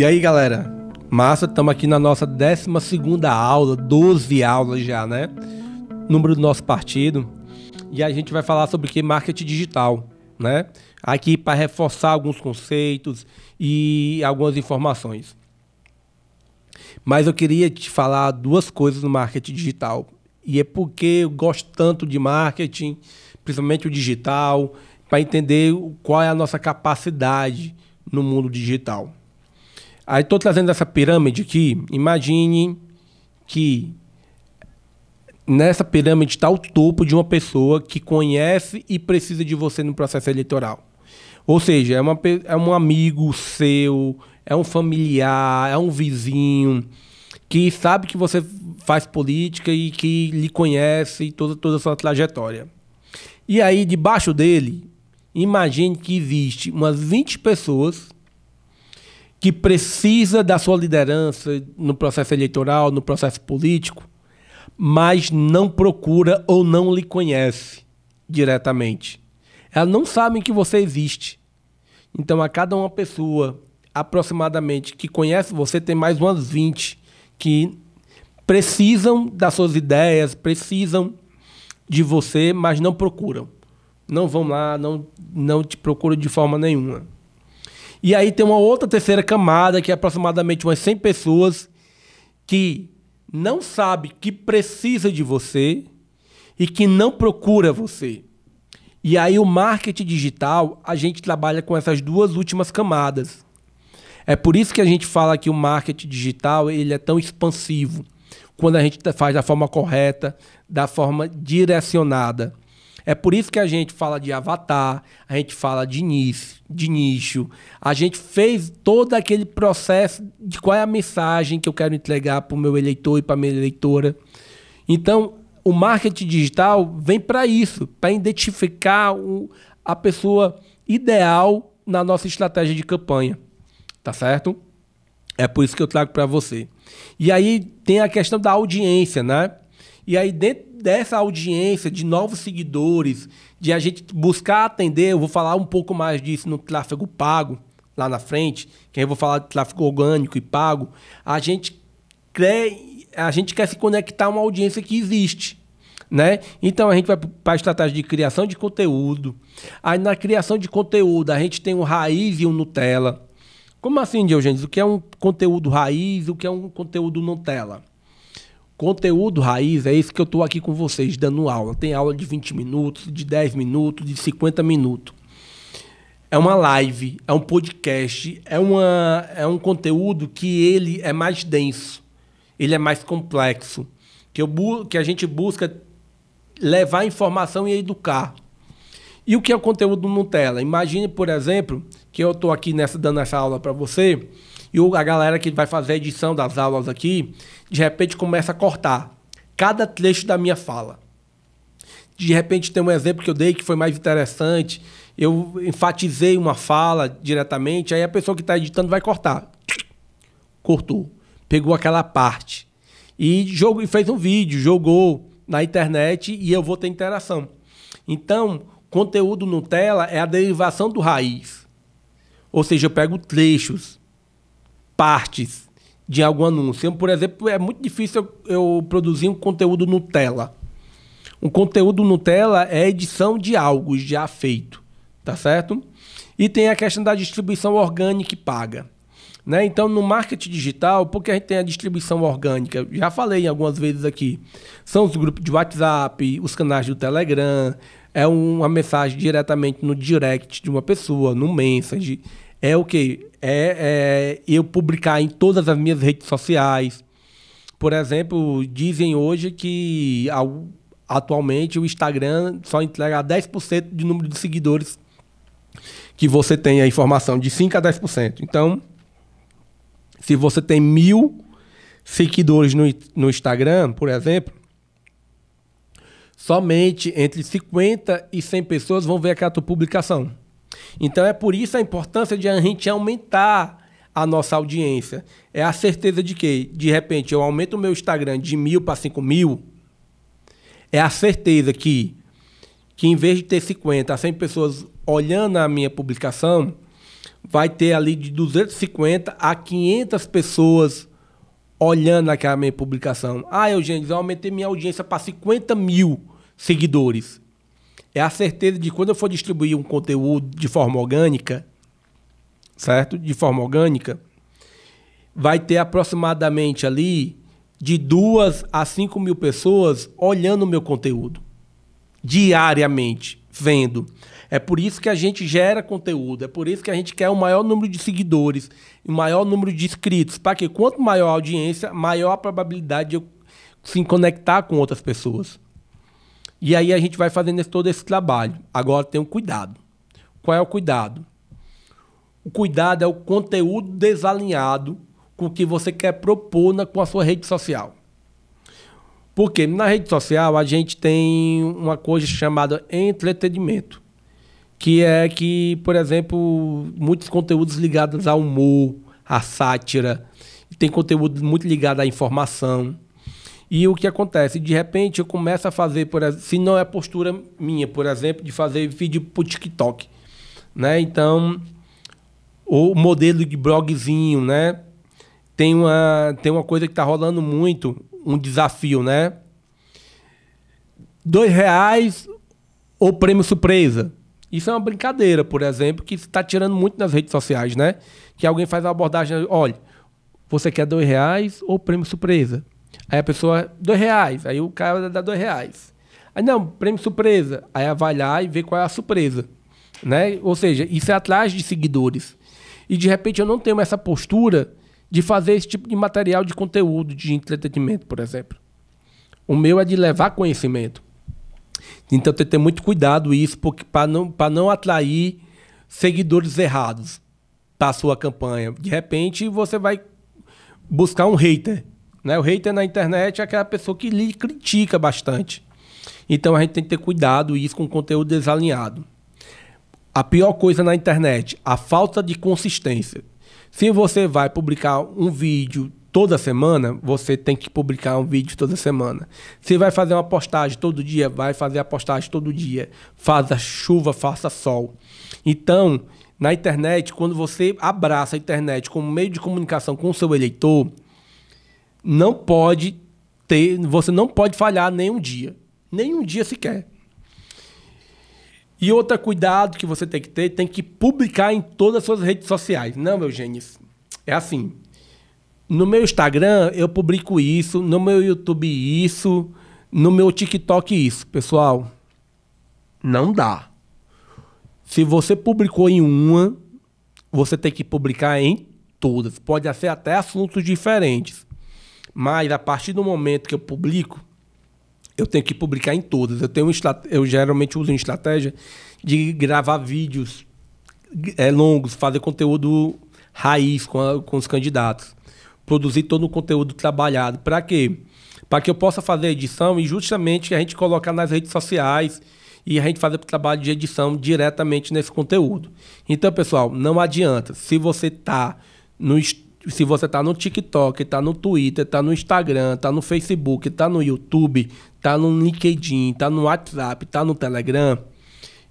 E aí, galera? Massa, estamos aqui na nossa 12 aula, 12 aulas já, né? Número do nosso partido. E a gente vai falar sobre o que? Marketing digital, né? Aqui para reforçar alguns conceitos e algumas informações. Mas eu queria te falar duas coisas no marketing digital. E é porque eu gosto tanto de marketing, principalmente o digital, para entender qual é a nossa capacidade no mundo digital. Aí estou trazendo essa pirâmide aqui. Imagine que nessa pirâmide está o topo de uma pessoa que conhece e precisa de você no processo eleitoral. Ou seja, é, uma, é um amigo seu, é um familiar, é um vizinho que sabe que você faz política e que lhe conhece toda, toda a sua trajetória. E aí, debaixo dele, imagine que existe umas 20 pessoas que precisa da sua liderança no processo eleitoral, no processo político, mas não procura ou não lhe conhece diretamente. Elas não sabem que você existe. Então, a cada uma pessoa, aproximadamente, que conhece você, tem mais umas 20 que precisam das suas ideias, precisam de você, mas não procuram. Não vão lá, não, não te procuram de forma nenhuma. E aí tem uma outra terceira camada, que é aproximadamente umas 100 pessoas que não sabe que precisa de você e que não procura você. E aí o marketing digital, a gente trabalha com essas duas últimas camadas. É por isso que a gente fala que o marketing digital, ele é tão expansivo, quando a gente faz da forma correta, da forma direcionada. É por isso que a gente fala de avatar, a gente fala de nicho, de nicho. A gente fez todo aquele processo de qual é a mensagem que eu quero entregar para o meu eleitor e para a minha eleitora. Então, o marketing digital vem para isso, para identificar o, a pessoa ideal na nossa estratégia de campanha. Tá certo? É por isso que eu trago para você. E aí tem a questão da audiência, né? E aí dentro dessa audiência, de novos seguidores, de a gente buscar atender, eu vou falar um pouco mais disso no tráfego pago lá na frente, que aí eu vou falar de tráfego orgânico e pago, a gente quer a gente quer se conectar a uma audiência que existe. Né? Então a gente vai para a estratégia de criação de conteúdo. Aí na criação de conteúdo, a gente tem um raiz e um Nutella. Como assim, Diogênese? O que é um conteúdo raiz o que é um conteúdo Nutella? Conteúdo raiz é esse que eu estou aqui com vocês dando aula. Tem aula de 20 minutos, de 10 minutos, de 50 minutos. É uma live, é um podcast, é, uma, é um conteúdo que ele é mais denso, ele é mais complexo, que, eu que a gente busca levar informação e educar. E o que é o conteúdo do Nutella? Imagine, por exemplo, que eu estou aqui nessa dando essa aula para você e a galera que vai fazer a edição das aulas aqui, de repente começa a cortar cada trecho da minha fala. De repente tem um exemplo que eu dei que foi mais interessante, eu enfatizei uma fala diretamente, aí a pessoa que está editando vai cortar. Cortou. Pegou aquela parte. E jogou, fez um vídeo, jogou na internet e eu vou ter interação. Então, conteúdo Nutella é a derivação do raiz. Ou seja, eu pego trechos partes de algum anúncio. Por exemplo, é muito difícil eu produzir um conteúdo Nutella. Um conteúdo Nutella é edição de algo já feito, tá certo? E tem a questão da distribuição orgânica e paga. Né? Então, no marketing digital, porque a gente tem a distribuição orgânica, já falei algumas vezes aqui, são os grupos de WhatsApp, os canais do Telegram, é uma mensagem diretamente no direct de uma pessoa, no message, é o que? É, é, eu publicar em todas as minhas redes sociais. Por exemplo, dizem hoje que atualmente o Instagram só entrega 10% do número de seguidores que você tem a informação, de 5% a 10%. Então, se você tem mil seguidores no, no Instagram, por exemplo, somente entre 50 e 100 pessoas vão ver aquela tua publicação. Então é por isso a importância de a gente aumentar a nossa audiência. É a certeza de que, de repente, eu aumento o meu Instagram de mil para cinco mil. É a certeza que, que em vez de ter 50 a 100 pessoas olhando a minha publicação, vai ter ali de 250 a 500 pessoas olhando aquela minha publicação. Ah, Eugênio, eu aumentei minha audiência para 50 mil seguidores. É a certeza de quando eu for distribuir um conteúdo de forma orgânica, certo? De forma orgânica, vai ter aproximadamente ali de duas a cinco mil pessoas olhando o meu conteúdo diariamente, vendo. É por isso que a gente gera conteúdo, é por isso que a gente quer o um maior número de seguidores, o um maior número de inscritos, para que quanto maior a audiência, maior a probabilidade de eu se conectar com outras pessoas. E aí a gente vai fazendo esse, todo esse trabalho. Agora tem um cuidado. Qual é o cuidado? O cuidado é o conteúdo desalinhado com o que você quer propor na, com a sua rede social. Porque na rede social a gente tem uma coisa chamada entretenimento, que é que, por exemplo, muitos conteúdos ligados ao humor, à sátira, tem conteúdo muito ligado à informação. E o que acontece? De repente eu começo a fazer, por, se não é postura minha, por exemplo, de fazer vídeo pro TikTok. Né? Então, o modelo de blogzinho, né? Tem uma, tem uma coisa que está rolando muito, um desafio, né? Dois reais ou prêmio surpresa. Isso é uma brincadeira, por exemplo, que está tirando muito nas redes sociais, né? Que alguém faz a abordagem, olha, você quer dois reais ou prêmio surpresa? Aí a pessoa, dois reais. Aí o cara dá dois reais. Aí não, prêmio surpresa. Aí vai lá e vê qual é a surpresa. Né? Ou seja, isso é atrás de seguidores. E de repente eu não tenho essa postura de fazer esse tipo de material de conteúdo, de entretenimento, por exemplo. O meu é de levar conhecimento. Então tem que ter muito cuidado isso para não, não atrair seguidores errados para sua campanha. De repente você vai buscar um hater né? O hater na internet é aquela pessoa que lhe critica bastante. Então a gente tem que ter cuidado isso com conteúdo desalinhado. A pior coisa na internet, a falta de consistência. Se você vai publicar um vídeo toda semana, você tem que publicar um vídeo toda semana. Se vai fazer uma postagem todo dia, vai fazer a postagem todo dia. Faça chuva, faça sol. Então, na internet, quando você abraça a internet como meio de comunicação com o seu eleitor, não pode ter, você não pode falhar nenhum dia, nenhum dia sequer. E outro cuidado que você tem que ter, tem que publicar em todas as suas redes sociais. Não, meu gênio, É assim. No meu Instagram eu publico isso, no meu YouTube isso, no meu TikTok isso, pessoal. Não dá. Se você publicou em uma, você tem que publicar em todas. Pode ser até assuntos diferentes. Mas a partir do momento que eu publico, eu tenho que publicar em todas. Eu tenho um, eu geralmente uso uma estratégia de gravar vídeos é, longos, fazer conteúdo raiz com, a, com os candidatos, produzir todo o conteúdo trabalhado. Para quê? Para que eu possa fazer edição e justamente a gente colocar nas redes sociais e a gente fazer o trabalho de edição diretamente nesse conteúdo. Então, pessoal, não adianta. Se você está no, se você tá no TikTok, tá no Twitter, tá no Instagram, tá no Facebook, tá no YouTube, tá no LinkedIn, tá no WhatsApp, tá no Telegram,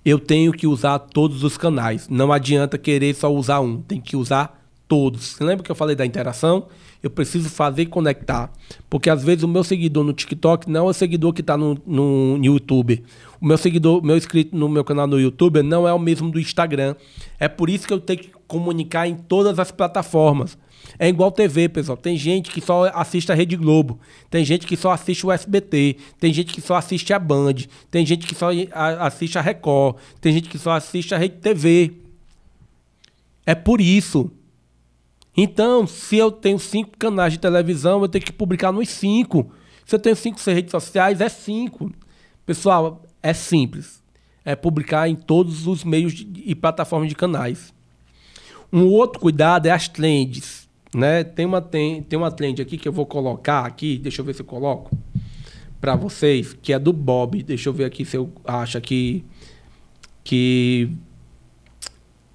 eu tenho que usar todos os canais. Não adianta querer só usar um, tem que usar todos. Você lembra que eu falei da interação? Eu preciso fazer conectar. Porque às vezes o meu seguidor no TikTok não é o seguidor que está no, no, no YouTube. O meu seguidor, meu inscrito no meu canal no YouTube não é o mesmo do Instagram. É por isso que eu tenho que comunicar em todas as plataformas. É igual TV, pessoal. Tem gente que só assiste a Rede Globo, tem gente que só assiste o SBT, tem gente que só assiste a Band, tem gente que só assiste a Record, tem gente que só assiste a Rede TV. É por isso. Então, se eu tenho cinco canais de televisão, eu tenho que publicar nos cinco. Se eu tenho cinco redes sociais, é cinco. Pessoal, é simples. É publicar em todos os meios de, e plataformas de canais. Um outro cuidado é as trends. Né? Tem, uma, tem, tem uma trend aqui que eu vou colocar aqui, deixa eu ver se eu coloco para vocês, que é do Bob. Deixa eu ver aqui se eu acho que que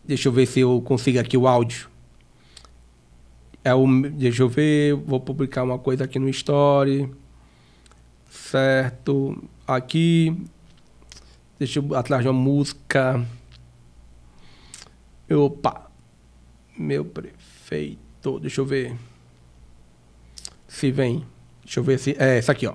deixa eu ver se eu consigo aqui o áudio. É o deixa eu ver, vou publicar uma coisa aqui no story. Certo? Aqui deixa eu atrás de uma música. Opa. Meu prefeito Tô, deixa eu ver. Se vem. Deixa eu ver se. É, essa aqui, ó.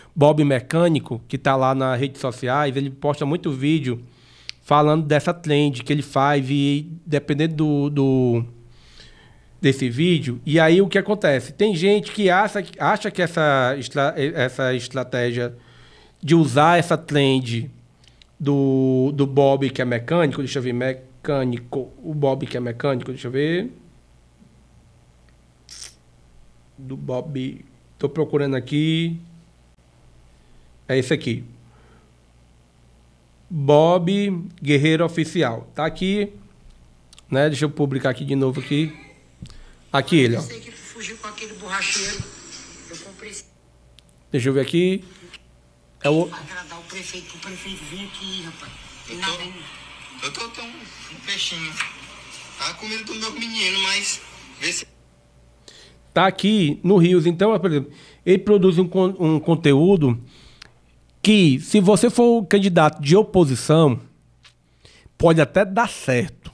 Bob Mecânico, que está lá nas redes sociais, ele posta muito vídeo falando dessa trend que ele faz e dependendo do, do desse vídeo. E aí o que acontece? Tem gente que acha, acha que essa, estra, essa estratégia de usar essa trend do, do Bob que é mecânico, deixa eu ver, mecânico, o Bob que é mecânico, deixa eu ver. Do Bob, tô procurando aqui. É esse aqui. Bob Guerreiro Oficial. Tá aqui. Né? Deixa eu publicar aqui de novo aqui. Aqui ele, ó. Deixa eu ver aqui. É o... Vai agradar Eu tô, eu um peixinho. Tá comendo do meu menino, mas... Vê se tá aqui no Rios. Então, por exemplo, ele produz um, um conteúdo que se você for um candidato de oposição, pode até dar certo.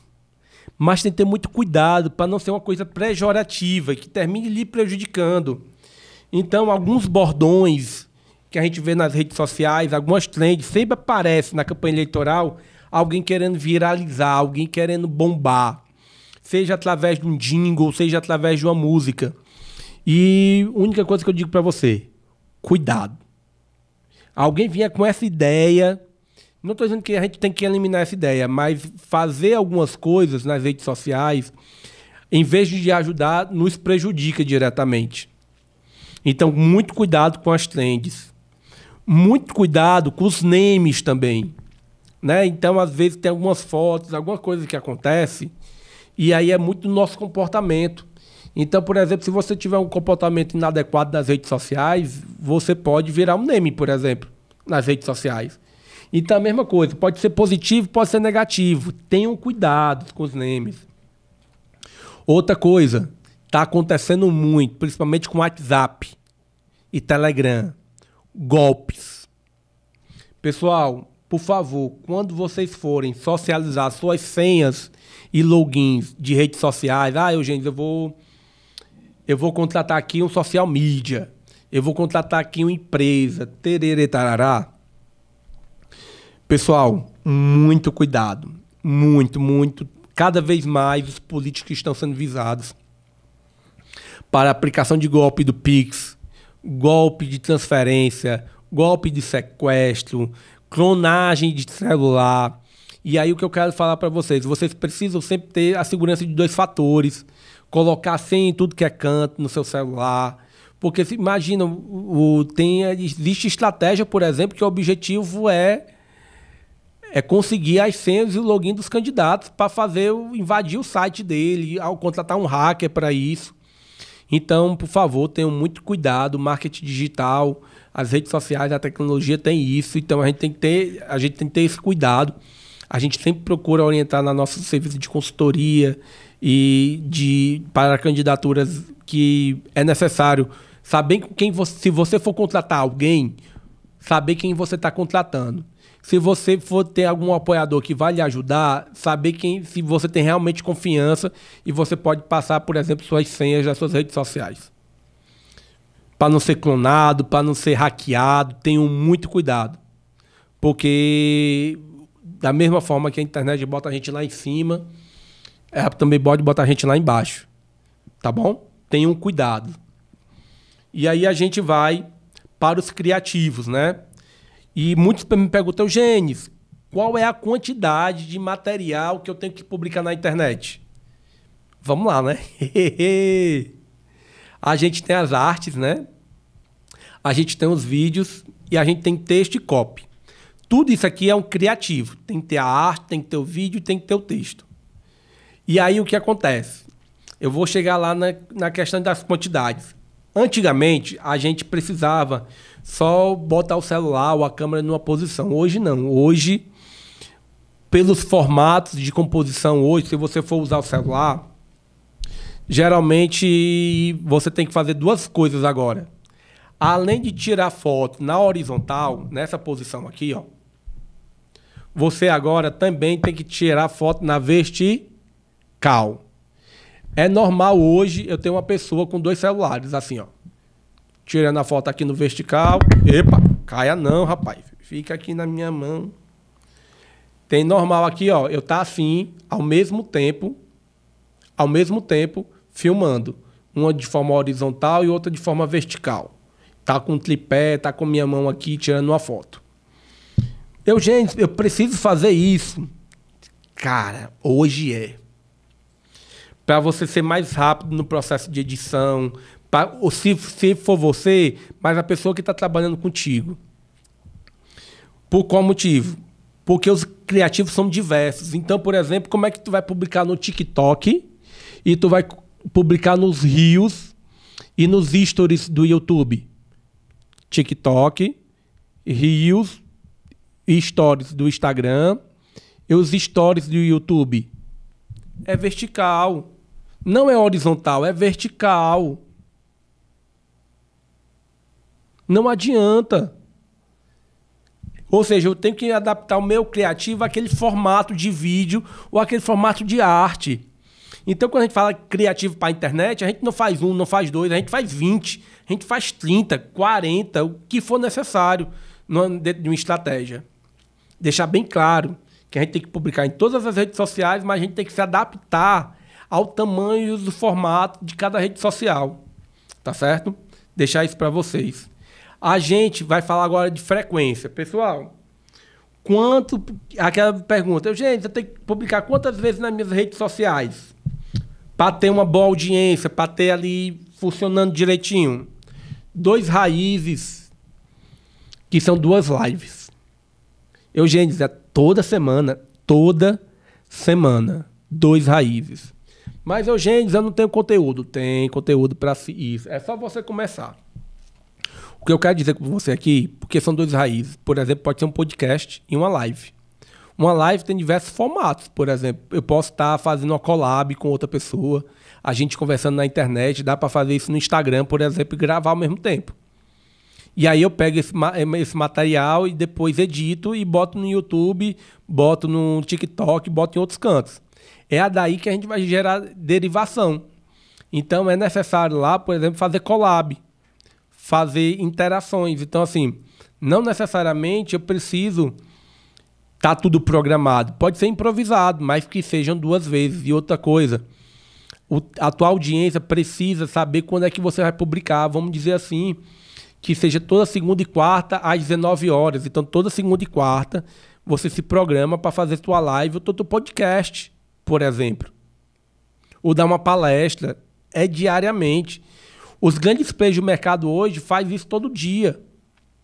Mas tem que ter muito cuidado para não ser uma coisa pejorativa que termine lhe prejudicando. Então, alguns bordões que a gente vê nas redes sociais, algumas trends, sempre aparece na campanha eleitoral alguém querendo viralizar, alguém querendo bombar. Seja através de um jingle, seja através de uma música. E a única coisa que eu digo para você, cuidado alguém vinha com essa ideia. Não estou dizendo que a gente tem que eliminar essa ideia, mas fazer algumas coisas nas redes sociais, em vez de ajudar, nos prejudica diretamente. Então, muito cuidado com as trends. Muito cuidado com os names também. Né? Então, às vezes, tem algumas fotos, alguma coisa que acontece, e aí é muito do nosso comportamento. Então, por exemplo, se você tiver um comportamento inadequado nas redes sociais, você pode virar um meme, por exemplo, nas redes sociais. Então, a mesma coisa, pode ser positivo, pode ser negativo. Tenham cuidado com os memes. Outra coisa, está acontecendo muito, principalmente com WhatsApp e Telegram. Golpes. Pessoal, por favor, quando vocês forem socializar suas senhas e logins de redes sociais, ah, Eugênio, eu vou eu vou contratar aqui um social media, eu vou contratar aqui uma empresa, tererê, tarará. Pessoal, muito cuidado, muito, muito. Cada vez mais os políticos estão sendo visados para aplicação de golpe do Pix, golpe de transferência, golpe de sequestro, clonagem de celular. E aí o que eu quero falar para vocês, vocês precisam sempre ter a segurança de dois fatores – colocar senha em tudo que é canto no seu celular. Porque se imagina, o, tem, existe estratégia, por exemplo, que o objetivo é é conseguir as senhas e o login dos candidatos para fazer invadir o site dele, ao contratar um hacker para isso. Então, por favor, tenham muito cuidado, marketing digital, as redes sociais, a tecnologia tem isso, então a gente tem que ter, a gente tem que ter esse cuidado a gente sempre procura orientar na nossa serviço de consultoria e de para candidaturas que é necessário saber quem você, se você for contratar alguém, saber quem você está contratando. Se você for ter algum apoiador que vai lhe ajudar, saber quem, se você tem realmente confiança e você pode passar, por exemplo, suas senhas das suas redes sociais. Para não ser clonado, para não ser hackeado, tenham muito cuidado. Porque da mesma forma que a internet bota a gente lá em cima, ela também pode botar a gente lá embaixo. Tá bom? Tenham cuidado. E aí a gente vai para os criativos, né? E muitos me perguntam, Gênesis, qual é a quantidade de material que eu tenho que publicar na internet? Vamos lá, né? a gente tem as artes, né? A gente tem os vídeos e a gente tem texto e copy. Tudo isso aqui é um criativo. Tem que ter a arte, tem que ter o vídeo, tem que ter o texto. E aí o que acontece? Eu vou chegar lá na, na questão das quantidades. Antigamente, a gente precisava só botar o celular ou a câmera numa posição. Hoje não. Hoje, pelos formatos de composição hoje, se você for usar o celular, geralmente você tem que fazer duas coisas agora. Além de tirar foto na horizontal, nessa posição aqui, ó, você agora também tem que tirar foto na vertical. É normal hoje eu ter uma pessoa com dois celulares, assim, ó. Tirando a foto aqui no vertical. Epa, caia não, rapaz. Fica aqui na minha mão. Tem normal aqui, ó. Eu tá assim, ao mesmo tempo, ao mesmo tempo, filmando. Uma de forma horizontal e outra de forma vertical. Tá com tripé, tá com minha mão aqui tirando uma foto. Eu, gente, eu preciso fazer isso. Cara, hoje é. Para você ser mais rápido no processo de edição, pra, ou se, se for você, mas a pessoa que está trabalhando contigo. Por qual motivo? Porque os criativos são diversos. Então, por exemplo, como é que tu vai publicar no TikTok e tu vai publicar nos rios e nos stories do YouTube? TikTok, rios stories do Instagram e os stories do YouTube. É vertical. Não é horizontal, é vertical. Não adianta. Ou seja, eu tenho que adaptar o meu criativo àquele formato de vídeo ou àquele formato de arte. Então, quando a gente fala criativo para a internet, a gente não faz um, não faz dois, a gente faz 20, a gente faz 30, 40, o que for necessário dentro de uma estratégia deixar bem claro que a gente tem que publicar em todas as redes sociais, mas a gente tem que se adaptar ao tamanho do formato de cada rede social. Tá certo? Deixar isso para vocês. A gente vai falar agora de frequência. Pessoal, quanto. Aquela pergunta, gente, eu tenho que publicar quantas vezes nas minhas redes sociais? Para ter uma boa audiência, para ter ali funcionando direitinho. Dois raízes, que são duas lives. Eugênio, toda semana, toda semana, dois raízes. Mas Eugênio, eu não tenho conteúdo. Tem conteúdo para si. Isso. É só você começar. O que eu quero dizer com você aqui, porque são dois raízes. Por exemplo, pode ser um podcast e uma live. Uma live tem diversos formatos. Por exemplo, eu posso estar tá fazendo uma collab com outra pessoa, a gente conversando na internet, dá para fazer isso no Instagram, por exemplo, e gravar ao mesmo tempo. E aí eu pego esse, eh, esse material e depois edito e boto no YouTube, boto no TikTok, boto em outros cantos. É daí que a gente vai gerar derivação. Então é necessário lá, por exemplo, fazer collab, fazer interações. Então, assim, não necessariamente eu preciso tá tudo programado. Pode ser improvisado, mas que sejam duas vezes. E outra coisa, o, a tua audiência precisa saber quando é que você vai publicar. Vamos dizer assim, que seja toda segunda e quarta às 19 horas. Então, toda segunda e quarta você se programa para fazer sua live ou todo podcast, por exemplo. Ou dar uma palestra. É diariamente. Os grandes players do mercado hoje faz isso todo dia.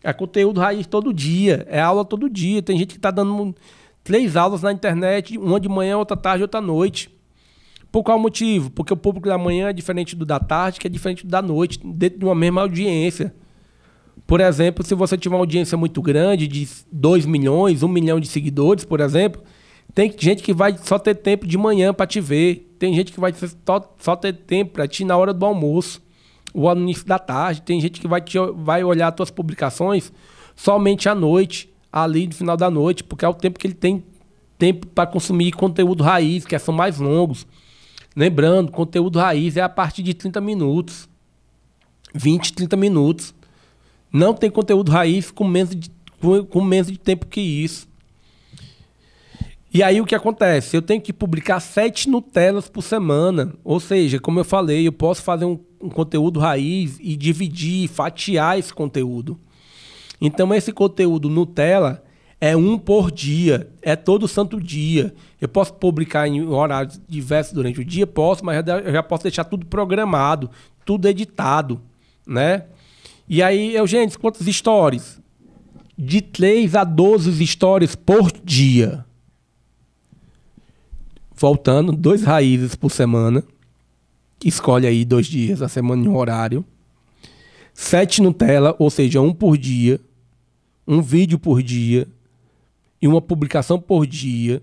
É conteúdo raiz todo dia. É aula todo dia. Tem gente que está dando três aulas na internet, uma de manhã, outra tarde, outra noite. Por qual motivo? Porque o público da manhã é diferente do da tarde, que é diferente do da noite, dentro de uma mesma audiência. Por exemplo, se você tiver uma audiência muito grande, de 2 milhões, 1 um milhão de seguidores, por exemplo, tem gente que vai só ter tempo de manhã para te ver. Tem gente que vai só ter tempo para ti na hora do almoço ou no início da tarde. Tem gente que vai, te, vai olhar tuas publicações somente à noite, ali no final da noite, porque é o tempo que ele tem tempo para consumir conteúdo raiz, que são mais longos. Lembrando, conteúdo raiz é a partir de 30 minutos. 20, 30 minutos. Não tem conteúdo raiz com menos de, com, com menos de tempo que isso. E aí o que acontece? Eu tenho que publicar sete Nutellas por semana. Ou seja, como eu falei, eu posso fazer um, um, conteúdo raiz e dividir, fatiar esse conteúdo. Então esse conteúdo Nutella é um por dia, é todo santo dia. Eu posso publicar em horários diversos durante o dia, posso, mas eu já posso deixar tudo programado, tudo editado, né? E aí, Eugênio, quantos stories? De 3 a 12 stories por dia. Voltando, dois raízes por semana. Escolhe aí dois dias a semana em um horário. Sete Nutella, ou seja, um por dia. Um vídeo por dia. E uma publicação por dia.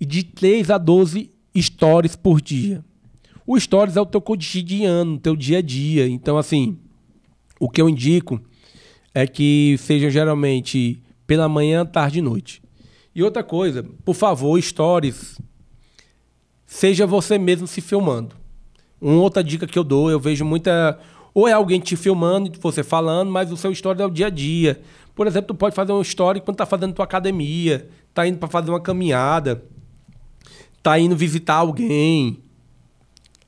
E de 3 a 12 stories por dia. O stories é o teu cotidiano, teu dia a dia. Então, assim o que eu indico é que sejam geralmente pela manhã, tarde e noite. E outra coisa, por favor, stories. Seja você mesmo se filmando. Uma outra dica que eu dou, eu vejo muita. Ou é alguém te filmando, você falando, mas o seu story é o dia a dia. Por exemplo, tu pode fazer um story quando tá fazendo tua academia, tá indo para fazer uma caminhada, tá indo visitar alguém.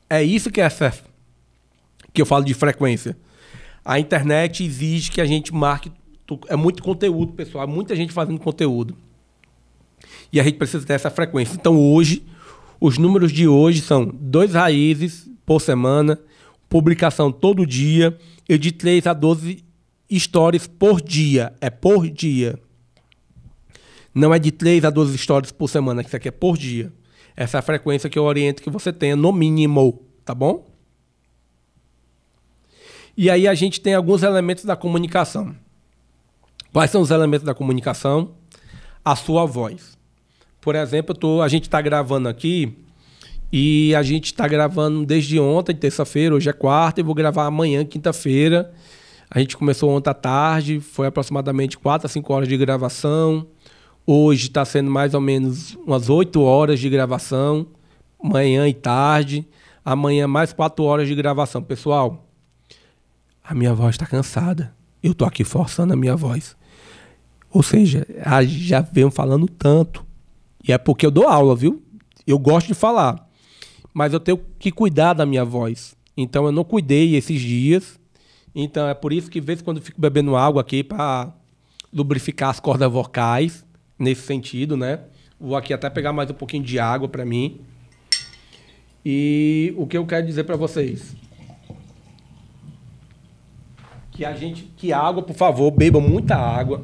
É isso que é certo. Que eu falo de frequência a internet exige que a gente marque. É muito conteúdo, pessoal. muita gente fazendo conteúdo. E a gente precisa ter essa frequência. Então, hoje, os números de hoje são dois raízes por semana, publicação todo dia e de 3 a 12 stories por dia. É por dia. Não é de 3 a 12 stories por semana, que isso aqui é por dia. Essa é a frequência que eu oriento que você tenha, no mínimo, tá bom? E aí a gente tem alguns elementos da comunicação. Quais são os elementos da comunicação? A sua voz. Por exemplo, tô, a gente está gravando aqui e a gente está gravando desde ontem, terça-feira, hoje é quarta, e vou gravar amanhã, quinta-feira. A gente começou ontem à tarde, foi aproximadamente 4 a 5 horas de gravação. Hoje está sendo mais ou menos umas 8 horas de gravação, manhã e tarde. Amanhã mais 4 horas de gravação. Pessoal, a minha voz está cansada. Eu tô aqui forçando a minha voz. Ou seja, ah, já venho falando tanto. E é porque eu dou aula, viu? Eu gosto de falar. Mas eu tenho que cuidar da minha voz. Então eu não cuidei esses dias. Então é por isso que, vez quando, eu fico bebendo água aqui para lubrificar as cordas vocais. Nesse sentido, né? Vou aqui até pegar mais um pouquinho de água para mim. E o que eu quero dizer para vocês? que a gente que água, por favor, beba muita água.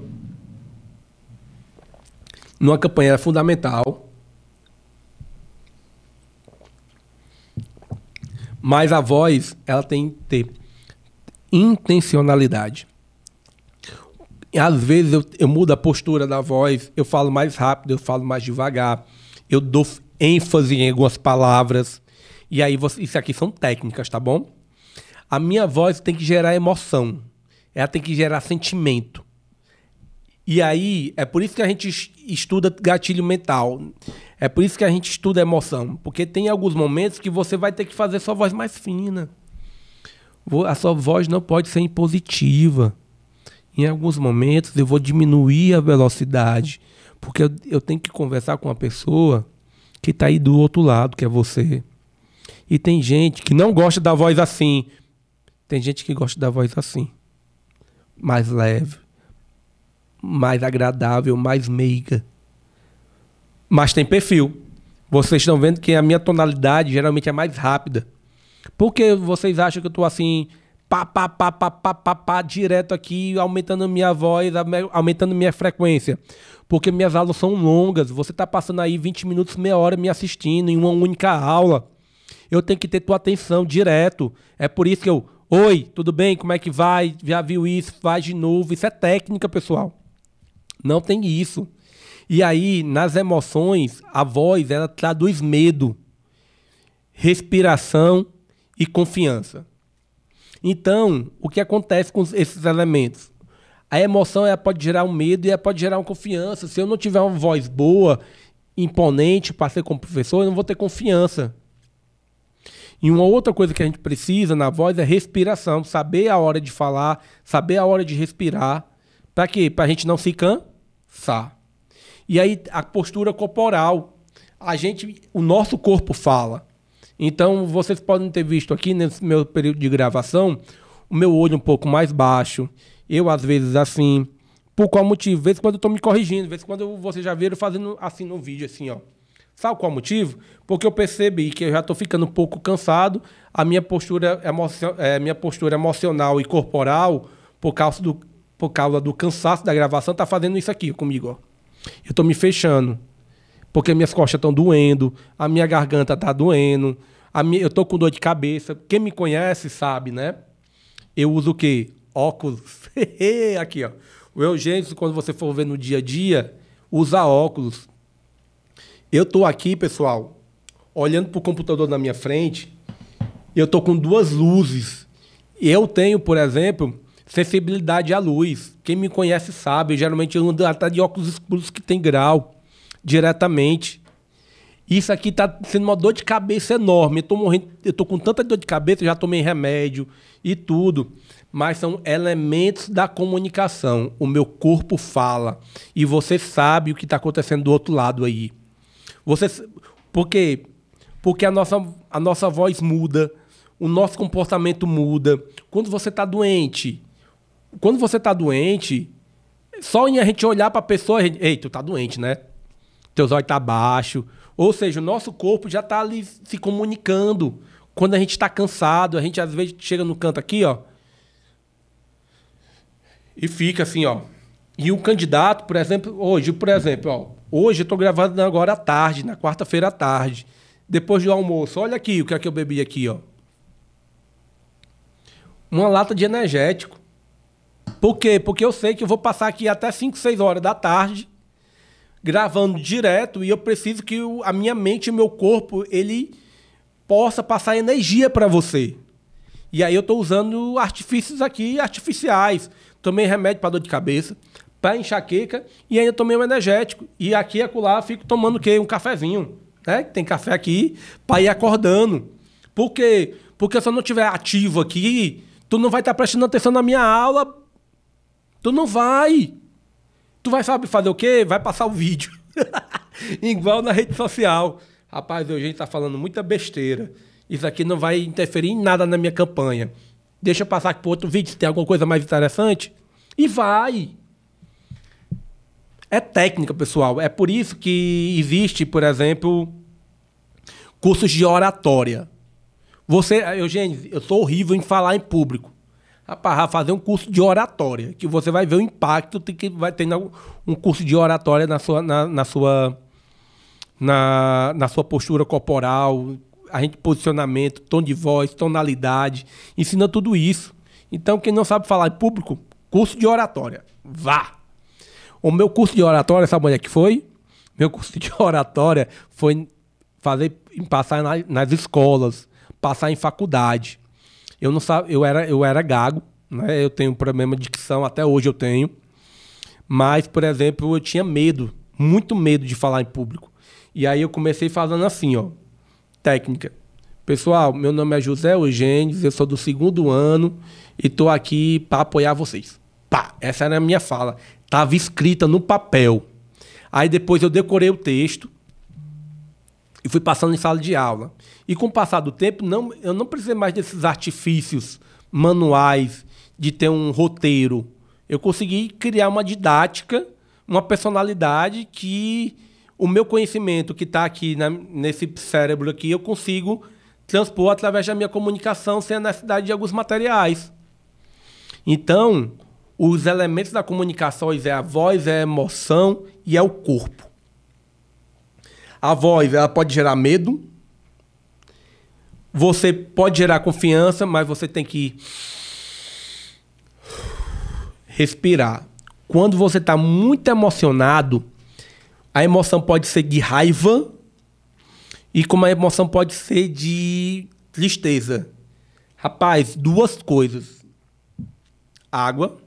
Numa campanha fundamental. Mas a voz, ela tem que ter intencionalidade. às vezes eu, eu mudo a postura da voz, eu falo mais rápido, eu falo mais devagar, eu dou ênfase em algumas palavras. E aí, você, isso aqui são técnicas, tá bom? A minha voz tem que gerar emoção. Ela tem que gerar sentimento. E aí, é por isso que a gente estuda gatilho mental. É por isso que a gente estuda emoção. Porque tem alguns momentos que você vai ter que fazer sua voz mais fina. A sua voz não pode ser impositiva. Em alguns momentos eu vou diminuir a velocidade. Porque eu, tenho que conversar com uma pessoa que está aí do outro lado, que é você. E tem gente que não gosta da voz assim, tem gente que gosta da voz assim, mais leve, mais agradável, mais meiga. Mas tem perfil. Vocês estão vendo que a minha tonalidade geralmente é mais rápida. Por que vocês acham que eu tô assim, pá, pá, pá, pá, pá, pá, pá, direto aqui, aumentando minha voz, aumentando minha frequência? Porque minhas aulas são longas. Você tá passando aí 20 minutos, meia hora me assistindo em uma única aula. Eu tenho que ter tua atenção direto. É por isso que eu Oi, tudo bem? Como é que vai? Já viu isso? Faz de novo. Isso é técnica, pessoal. Não tem isso. E aí, nas emoções, a voz ela traduz medo, respiração e confiança. Então, o que acontece com esses elementos? A emoção ela pode gerar um medo e ela pode gerar uma confiança. Se eu não tiver uma voz boa, imponente para ser como professor, eu não vou ter confiança. E uma outra coisa que a gente precisa na voz é respiração, saber a hora de falar, saber a hora de respirar. Para quê? Para a gente não se cansar. E aí a postura corporal. A gente, o nosso corpo fala. Então vocês podem ter visto aqui nesse meu período de gravação o meu olho um pouco mais baixo. Eu às vezes assim. Por qual motivo? Vez quando eu estou me corrigindo, vez quando vocês já viram fazendo assim no vídeo assim, ó. Sabe qual é o motivo? Porque eu percebi que eu já estou ficando um pouco cansado, a minha postura, é, minha postura emocional e corporal, por causa, do, por causa do cansaço da gravação, está fazendo isso aqui comigo. Ó. Eu estou me fechando, porque minhas costas estão doendo, a minha garganta está doendo, a minha, eu estou com dor de cabeça. Quem me conhece sabe, né? Eu uso o quê? Óculos. aqui, ó. O Eugênio, quando você for ver no dia a dia, usa óculos eu estou aqui, pessoal, olhando para o computador na minha frente, eu estou com duas luzes. Eu tenho, por exemplo, sensibilidade à luz. Quem me conhece sabe, eu geralmente eu ando até de óculos escuros que tem grau, diretamente. Isso aqui está sendo uma dor de cabeça enorme. Eu tô morrendo, eu tô com tanta dor de cabeça, já tomei remédio e tudo. Mas são elementos da comunicação. O meu corpo fala e você sabe o que está acontecendo do outro lado aí. Você, porque porque a nossa, a nossa voz muda, o nosso comportamento muda. Quando você está doente, quando você está doente, só em a gente olhar para a pessoa, gente, ei, tu tá doente, né? Teus olhos tá baixo. Ou seja, o nosso corpo já tá ali se comunicando. Quando a gente está cansado, a gente às vezes chega no canto aqui, ó, e fica assim, ó. E o candidato, por exemplo, hoje, por exemplo, ó, hoje eu estou gravando agora à tarde, na quarta-feira à tarde, depois do almoço. Olha aqui o que é que eu bebi aqui, ó. Uma lata de energético. Por quê? Porque eu sei que eu vou passar aqui até 5, 6 horas da tarde gravando direto e eu preciso que a minha mente e o meu corpo ele possa passar energia para você. E aí eu estou usando artifícios aqui artificiais. Tomei remédio para dor de cabeça para enxaqueca e ainda tomei um energético. E aqui e acolá fico tomando o quê? Um cafezinho, né? Tem café aqui para ir acordando. Por quê? Porque se eu não estiver ativo aqui, tu não vai estar tá prestando atenção na minha aula. Tu não vai. Tu vai saber fazer o quê? Vai passar o vídeo. Igual na rede social. Rapaz, hoje a gente está falando muita besteira. Isso aqui não vai interferir em nada na minha campanha. Deixa eu passar para outro vídeo se tem alguma coisa mais interessante. E vai! é técnica, pessoal. É por isso que existe, por exemplo, cursos de oratória. Você, Eugênio, eu sou horrível em falar em público. Rapaz, fazer um curso de oratória, que você vai ver o impacto que vai ter um curso de oratória na sua, na, na sua, na, na sua postura corporal, a gente posicionamento, tom de voz, tonalidade, ensina tudo isso. Então, quem não sabe falar em público, curso de oratória. Vá! O meu curso de oratória, sabe onde é que foi? Meu curso de oratória foi fazer, passar na, nas escolas, passar em faculdade. Eu não sabe, eu era, eu era gago, né? Eu tenho problema de dicção, até hoje eu tenho. Mas, por exemplo, eu tinha medo, muito medo de falar em público. E aí eu comecei falando assim, ó, técnica. Pessoal, meu nome é José Eugênio, eu sou do segundo ano e estou aqui para apoiar vocês. Pá, essa era a minha fala. Tava escrita no papel. Aí depois eu decorei o texto e fui passando em sala de aula. E com o passar do tempo, não, eu não precisei mais desses artifícios manuais de ter um roteiro. Eu consegui criar uma didática, uma personalidade que o meu conhecimento que está aqui na, nesse cérebro aqui, eu consigo transpor através da minha comunicação sem a necessidade de alguns materiais. Então, os elementos da comunicação é a voz, é a emoção e é o corpo. A voz, ela pode gerar medo. Você pode gerar confiança, mas você tem que respirar. Quando você está muito emocionado, a emoção pode ser de raiva e como a emoção pode ser de tristeza. Rapaz, duas coisas. Água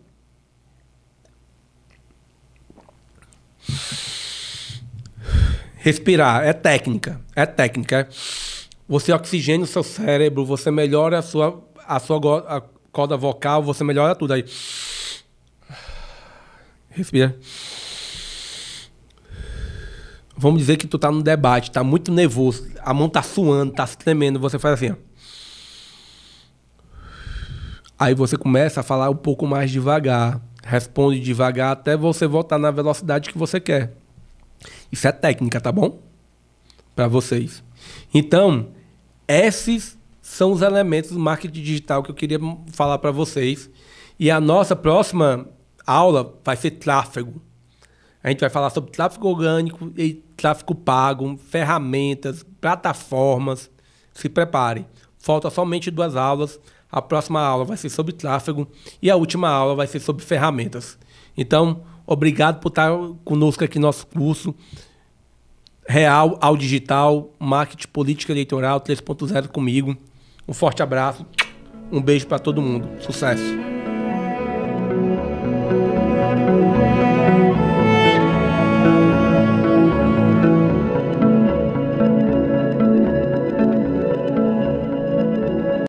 Respirar é técnica, é técnica. Você oxigena o seu cérebro, você melhora a sua, a sua a corda vocal, você melhora tudo aí. Respira. Vamos dizer que tu tá no debate, tá muito nervoso, a mão tá suando, tá se tremendo, você faz assim, ó. Aí você começa a falar um pouco mais devagar. Responde devagar até você voltar na velocidade que você quer. Isso é técnica, tá bom? Para vocês. Então, esses são os elementos do marketing digital que eu queria falar para vocês. E a nossa próxima aula vai ser tráfego. A gente vai falar sobre tráfego orgânico e tráfego pago, ferramentas, plataformas. Se prepare. Falta somente duas aulas a próxima aula vai ser sobre tráfego e a última aula vai ser sobre ferramentas. Então, obrigado por estar conosco aqui no nosso curso Real ao Digital, Marketing Política Eleitoral 3.0 comigo. Um forte abraço, um beijo para todo mundo. Sucesso!